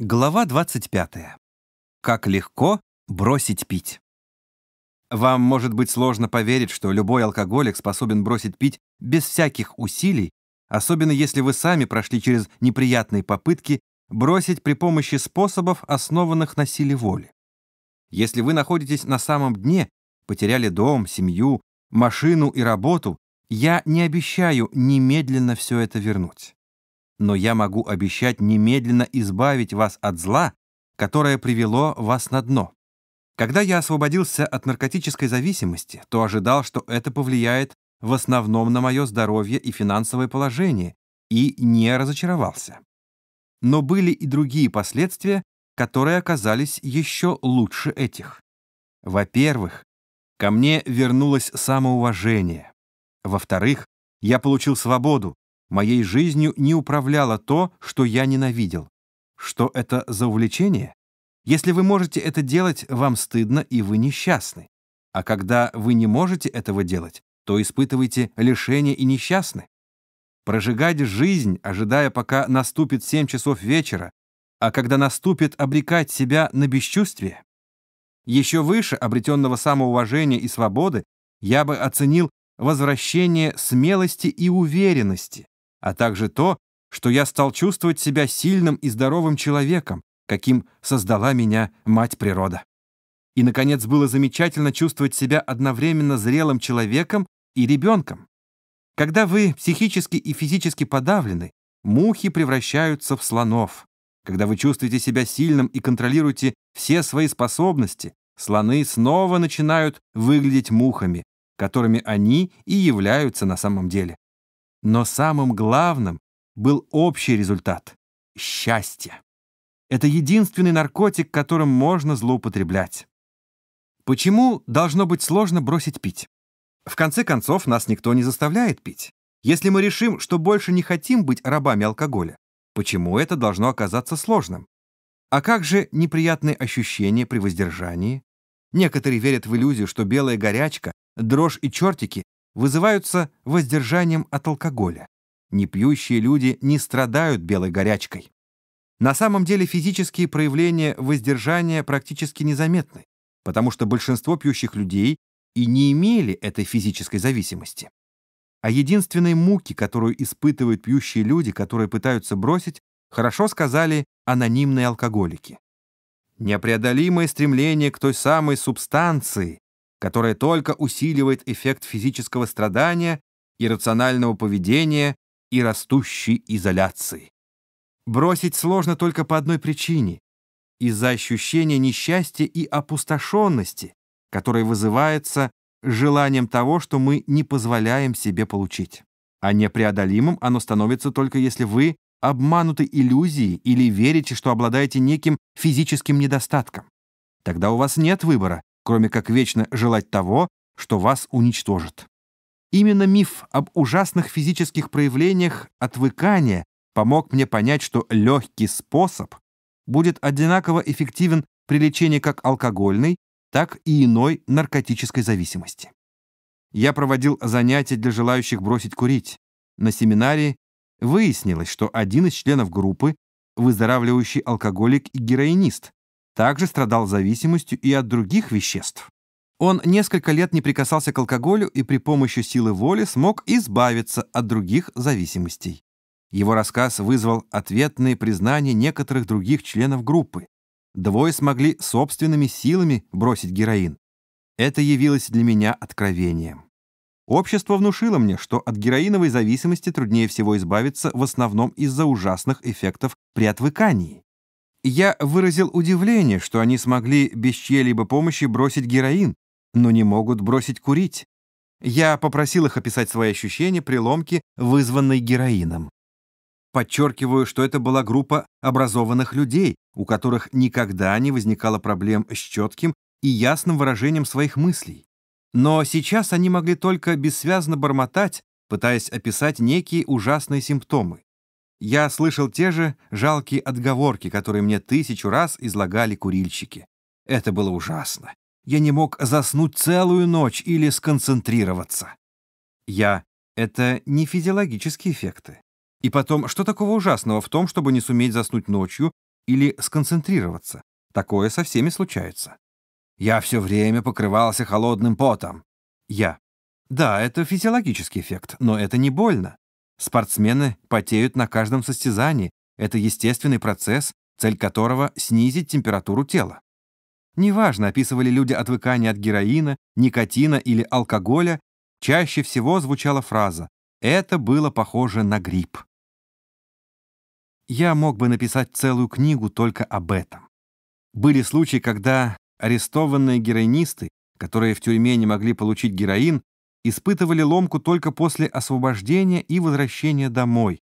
Глава 25. Как легко бросить пить. Вам может быть сложно поверить, что любой алкоголик способен бросить пить без всяких усилий, особенно если вы сами прошли через неприятные попытки бросить при помощи способов, основанных на силе воли. Если вы находитесь на самом дне, потеряли дом, семью, машину и работу, я не обещаю немедленно все это вернуть но я могу обещать немедленно избавить вас от зла, которое привело вас на дно. Когда я освободился от наркотической зависимости, то ожидал, что это повлияет в основном на мое здоровье и финансовое положение, и не разочаровался. Но были и другие последствия, которые оказались еще лучше этих. Во-первых, ко мне вернулось самоуважение. Во-вторых, я получил свободу, Моей жизнью не управляло то, что я ненавидел. Что это за увлечение? Если вы можете это делать, вам стыдно и вы несчастны. А когда вы не можете этого делать, то испытываете лишение и несчастны. Прожигать жизнь, ожидая, пока наступит 7 часов вечера, а когда наступит, обрекать себя на бесчувствие. Еще выше обретенного самоуважения и свободы я бы оценил возвращение смелости и уверенности, а также то, что я стал чувствовать себя сильным и здоровым человеком, каким создала меня мать природа. И, наконец, было замечательно чувствовать себя одновременно зрелым человеком и ребенком. Когда вы психически и физически подавлены, мухи превращаются в слонов. Когда вы чувствуете себя сильным и контролируете все свои способности, слоны снова начинают выглядеть мухами, которыми они и являются на самом деле. Но самым главным был общий результат — счастье. Это единственный наркотик, которым можно злоупотреблять. Почему должно быть сложно бросить пить? В конце концов, нас никто не заставляет пить. Если мы решим, что больше не хотим быть рабами алкоголя, почему это должно оказаться сложным? А как же неприятные ощущения при воздержании? Некоторые верят в иллюзию, что белая горячка, дрожь и чертики вызываются воздержанием от алкоголя. Непьющие люди не страдают белой горячкой. На самом деле физические проявления воздержания практически незаметны, потому что большинство пьющих людей и не имели этой физической зависимости. О а единственной муке, которую испытывают пьющие люди, которые пытаются бросить, хорошо сказали анонимные алкоголики. Непреодолимое стремление к той самой субстанции, которое только усиливает эффект физического страдания, иррационального поведения и растущей изоляции. Бросить сложно только по одной причине — из-за ощущения несчастья и опустошенности, которое вызывается желанием того, что мы не позволяем себе получить. А непреодолимым оно становится только если вы обмануты иллюзией или верите, что обладаете неким физическим недостатком. Тогда у вас нет выбора, кроме как вечно желать того, что вас уничтожит. Именно миф об ужасных физических проявлениях отвыкания помог мне понять, что легкий способ будет одинаково эффективен при лечении как алкогольной, так и иной наркотической зависимости. Я проводил занятия для желающих бросить курить. На семинаре выяснилось, что один из членов группы – выздоравливающий алкоголик и героинист, также страдал зависимостью и от других веществ. Он несколько лет не прикасался к алкоголю и при помощи силы воли смог избавиться от других зависимостей. Его рассказ вызвал ответные признания некоторых других членов группы. Двое смогли собственными силами бросить героин. Это явилось для меня откровением. Общество внушило мне, что от героиновой зависимости труднее всего избавиться в основном из-за ужасных эффектов при отвыкании. Я выразил удивление, что они смогли без чьей-либо помощи бросить героин, но не могут бросить курить. Я попросил их описать свои ощущения при ломке, вызванной героином. Подчеркиваю, что это была группа образованных людей, у которых никогда не возникало проблем с четким и ясным выражением своих мыслей. Но сейчас они могли только бессвязно бормотать, пытаясь описать некие ужасные симптомы. Я слышал те же жалкие отговорки, которые мне тысячу раз излагали курильщики. Это было ужасно. Я не мог заснуть целую ночь или сконцентрироваться. Я — это не физиологические эффекты. И потом, что такого ужасного в том, чтобы не суметь заснуть ночью или сконцентрироваться? Такое со всеми случается. Я все время покрывался холодным потом. Я. Да, это физиологический эффект, но это не больно. Спортсмены потеют на каждом состязании. Это естественный процесс, цель которого — снизить температуру тела. Неважно, описывали люди отвыкание от героина, никотина или алкоголя, чаще всего звучала фраза «это было похоже на грипп». Я мог бы написать целую книгу только об этом. Были случаи, когда арестованные героинисты, которые в тюрьме не могли получить героин, испытывали ломку только после освобождения и возвращения домой.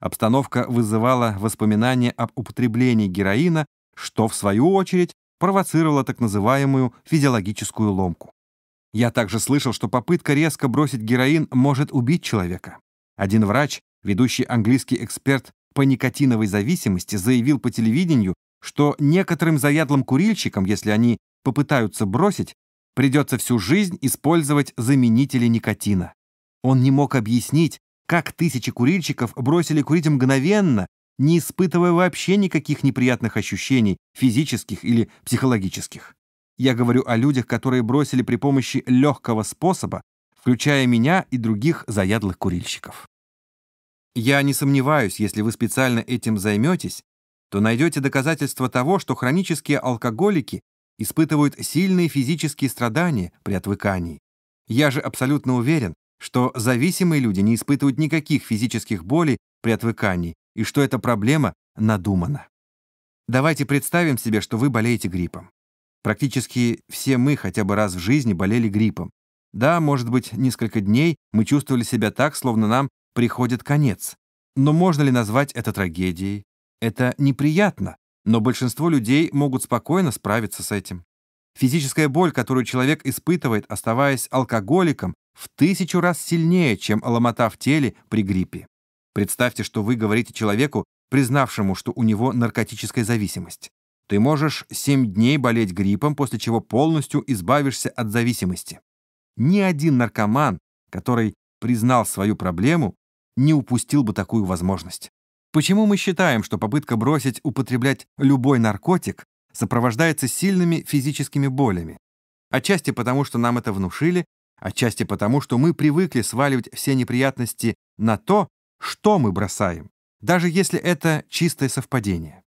Обстановка вызывала воспоминания об употреблении героина, что, в свою очередь, провоцировало так называемую физиологическую ломку. Я также слышал, что попытка резко бросить героин может убить человека. Один врач, ведущий английский эксперт по никотиновой зависимости, заявил по телевидению, что некоторым заядлым курильщикам, если они попытаются бросить, Придется всю жизнь использовать заменители никотина. Он не мог объяснить, как тысячи курильщиков бросили курить мгновенно, не испытывая вообще никаких неприятных ощущений, физических или психологических. Я говорю о людях, которые бросили при помощи легкого способа, включая меня и других заядлых курильщиков. Я не сомневаюсь, если вы специально этим займетесь, то найдете доказательства того, что хронические алкоголики испытывают сильные физические страдания при отвыкании. Я же абсолютно уверен, что зависимые люди не испытывают никаких физических болей при отвыкании и что эта проблема надумана. Давайте представим себе, что вы болеете гриппом. Практически все мы хотя бы раз в жизни болели гриппом. Да, может быть, несколько дней мы чувствовали себя так, словно нам приходит конец. Но можно ли назвать это трагедией? Это неприятно, но большинство людей могут спокойно справиться с этим. Физическая боль, которую человек испытывает, оставаясь алкоголиком, в тысячу раз сильнее, чем ломота в теле при гриппе. Представьте, что вы говорите человеку, признавшему, что у него наркотическая зависимость. Ты можешь 7 дней болеть гриппом, после чего полностью избавишься от зависимости. Ни один наркоман, который признал свою проблему, не упустил бы такую возможность. Почему мы считаем, что попытка бросить употреблять любой наркотик сопровождается сильными физическими болями? Отчасти потому, что нам это внушили, отчасти потому, что мы привыкли сваливать все неприятности на то, что мы бросаем, даже если это чистое совпадение.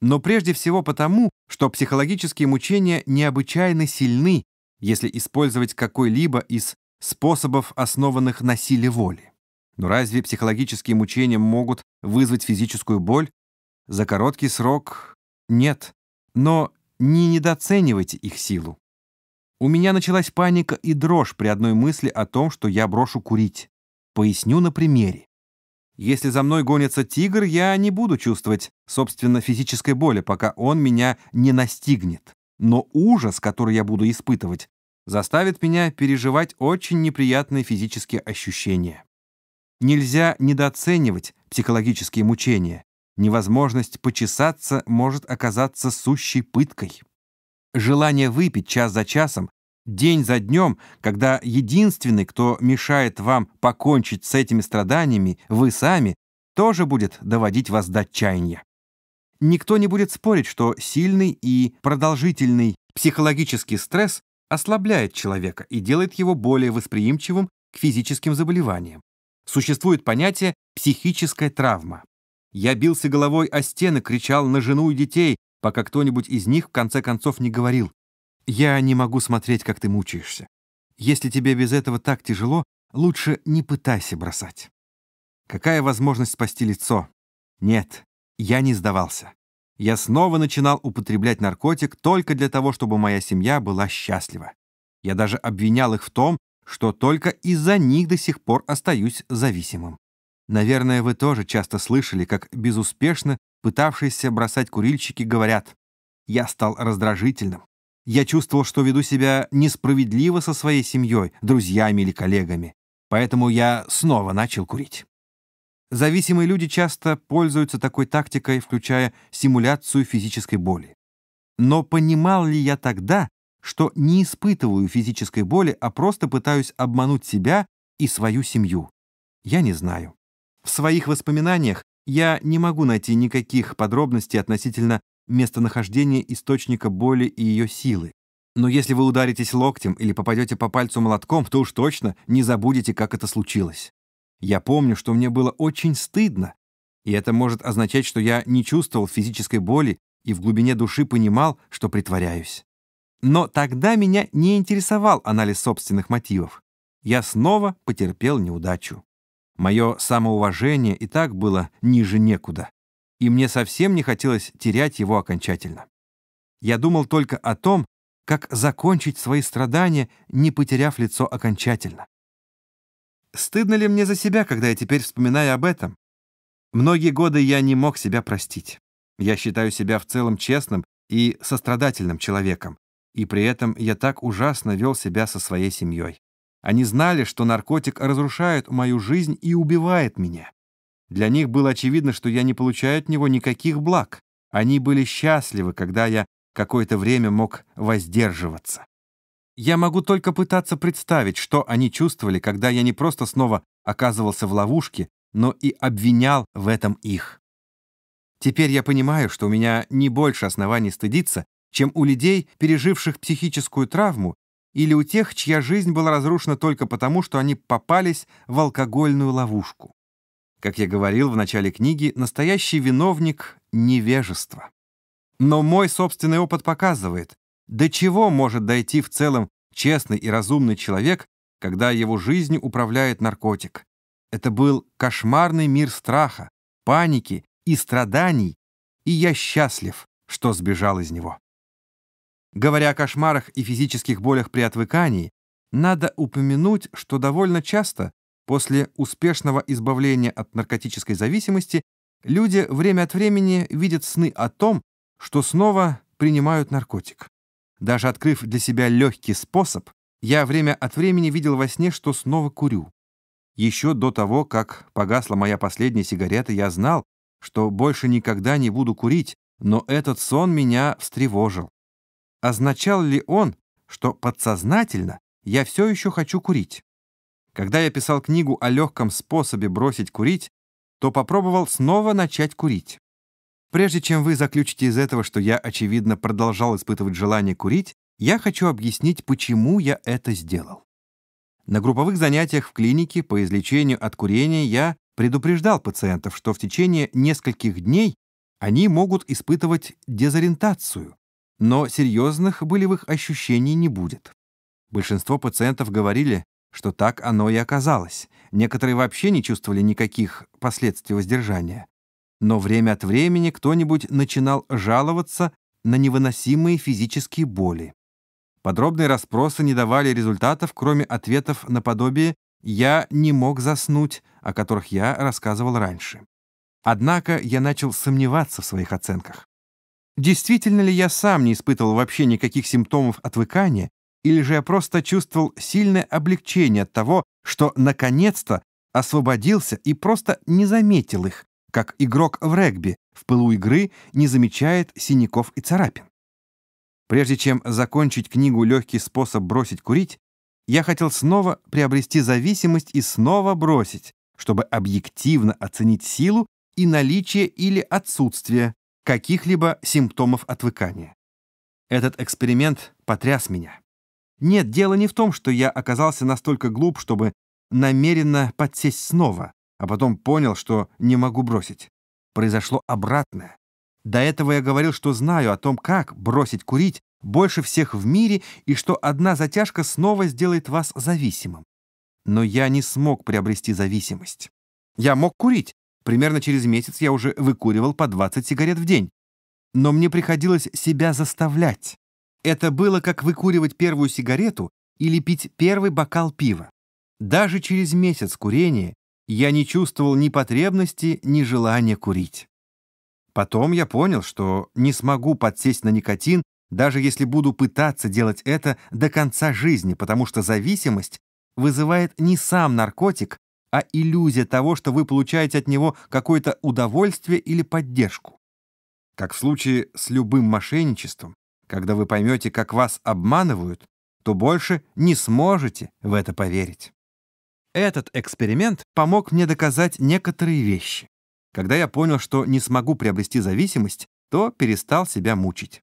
Но прежде всего потому, что психологические мучения необычайно сильны, если использовать какой-либо из способов, основанных на силе воли. Но разве психологические мучения могут вызвать физическую боль? За короткий срок нет. Но не недооценивайте их силу. У меня началась паника и дрожь при одной мысли о том, что я брошу курить. Поясню на примере. Если за мной гонится тигр, я не буду чувствовать, собственно, физической боли, пока он меня не настигнет. Но ужас, который я буду испытывать, заставит меня переживать очень неприятные физические ощущения. Нельзя недооценивать психологические мучения. Невозможность почесаться может оказаться сущей пыткой. Желание выпить час за часом, день за днем, когда единственный, кто мешает вам покончить с этими страданиями, вы сами, тоже будет доводить вас до отчаяния. Никто не будет спорить, что сильный и продолжительный психологический стресс ослабляет человека и делает его более восприимчивым к физическим заболеваниям существует понятие «психическая травма». Я бился головой о стены, кричал на жену и детей, пока кто-нибудь из них в конце концов не говорил «Я не могу смотреть, как ты мучаешься. Если тебе без этого так тяжело, лучше не пытайся бросать». Какая возможность спасти лицо? Нет, я не сдавался. Я снова начинал употреблять наркотик только для того, чтобы моя семья была счастлива. Я даже обвинял их в том, что только из-за них до сих пор остаюсь зависимым. Наверное, вы тоже часто слышали, как безуспешно пытавшиеся бросать курильщики говорят «Я стал раздражительным. Я чувствовал, что веду себя несправедливо со своей семьей, друзьями или коллегами. Поэтому я снова начал курить». Зависимые люди часто пользуются такой тактикой, включая симуляцию физической боли. Но понимал ли я тогда, что не испытываю физической боли, а просто пытаюсь обмануть себя и свою семью. Я не знаю. В своих воспоминаниях я не могу найти никаких подробностей относительно местонахождения источника боли и ее силы. Но если вы ударитесь локтем или попадете по пальцу молотком, то уж точно не забудете, как это случилось. Я помню, что мне было очень стыдно, и это может означать, что я не чувствовал физической боли и в глубине души понимал, что притворяюсь. Но тогда меня не интересовал анализ собственных мотивов. Я снова потерпел неудачу. Мое самоуважение и так было ниже некуда, и мне совсем не хотелось терять его окончательно. Я думал только о том, как закончить свои страдания, не потеряв лицо окончательно. Стыдно ли мне за себя, когда я теперь вспоминаю об этом? Многие годы я не мог себя простить. Я считаю себя в целом честным и сострадательным человеком, и при этом я так ужасно вел себя со своей семьей. Они знали, что наркотик разрушает мою жизнь и убивает меня. Для них было очевидно, что я не получаю от него никаких благ. Они были счастливы, когда я какое-то время мог воздерживаться. Я могу только пытаться представить, что они чувствовали, когда я не просто снова оказывался в ловушке, но и обвинял в этом их. Теперь я понимаю, что у меня не больше оснований стыдиться, чем у людей, переживших психическую травму, или у тех, чья жизнь была разрушена только потому, что они попались в алкогольную ловушку. Как я говорил в начале книги, настоящий виновник — невежество. Но мой собственный опыт показывает, до чего может дойти в целом честный и разумный человек, когда его жизнью управляет наркотик. Это был кошмарный мир страха, паники и страданий, и я счастлив, что сбежал из него. Говоря о кошмарах и физических болях при отвыкании, надо упомянуть, что довольно часто после успешного избавления от наркотической зависимости люди время от времени видят сны о том, что снова принимают наркотик. Даже открыв для себя легкий способ, я время от времени видел во сне, что снова курю. Еще до того, как погасла моя последняя сигарета, я знал, что больше никогда не буду курить, но этот сон меня встревожил. Означал ли он, что подсознательно я все еще хочу курить? Когда я писал книгу о легком способе бросить курить, то попробовал снова начать курить. Прежде чем вы заключите из этого, что я, очевидно, продолжал испытывать желание курить, я хочу объяснить, почему я это сделал. На групповых занятиях в клинике по излечению от курения я предупреждал пациентов, что в течение нескольких дней они могут испытывать дезориентацию, но серьезных болевых ощущений не будет. Большинство пациентов говорили, что так оно и оказалось. Некоторые вообще не чувствовали никаких последствий воздержания. Но время от времени кто-нибудь начинал жаловаться на невыносимые физические боли. Подробные расспросы не давали результатов, кроме ответов наподобие «я не мог заснуть», о которых я рассказывал раньше. Однако я начал сомневаться в своих оценках. Действительно ли я сам не испытывал вообще никаких симптомов отвыкания, или же я просто чувствовал сильное облегчение от того, что наконец-то освободился и просто не заметил их, как игрок в регби в пылу игры не замечает синяков и царапин. Прежде чем закончить книгу «Легкий способ бросить курить», я хотел снова приобрести зависимость и снова бросить, чтобы объективно оценить силу и наличие или отсутствие каких-либо симптомов отвыкания. Этот эксперимент потряс меня. Нет, дело не в том, что я оказался настолько глуп, чтобы намеренно подсесть снова, а потом понял, что не могу бросить. Произошло обратное. До этого я говорил, что знаю о том, как бросить курить больше всех в мире и что одна затяжка снова сделает вас зависимым. Но я не смог приобрести зависимость. Я мог курить, Примерно через месяц я уже выкуривал по 20 сигарет в день. Но мне приходилось себя заставлять. Это было как выкуривать первую сигарету или пить первый бокал пива. Даже через месяц курения я не чувствовал ни потребности, ни желания курить. Потом я понял, что не смогу подсесть на никотин, даже если буду пытаться делать это до конца жизни, потому что зависимость вызывает не сам наркотик, а иллюзия того, что вы получаете от него какое-то удовольствие или поддержку. Как в случае с любым мошенничеством, когда вы поймете, как вас обманывают, то больше не сможете в это поверить. Этот эксперимент помог мне доказать некоторые вещи. Когда я понял, что не смогу приобрести зависимость, то перестал себя мучить.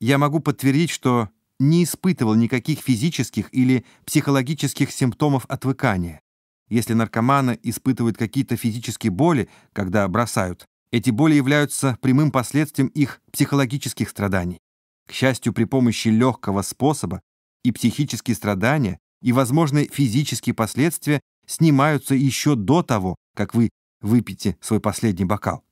Я могу подтвердить, что не испытывал никаких физических или психологических симптомов отвыкания, если наркоманы испытывают какие-то физические боли, когда бросают, эти боли являются прямым последствием их психологических страданий. К счастью, при помощи легкого способа и психические страдания, и возможные физические последствия снимаются еще до того, как вы выпьете свой последний бокал.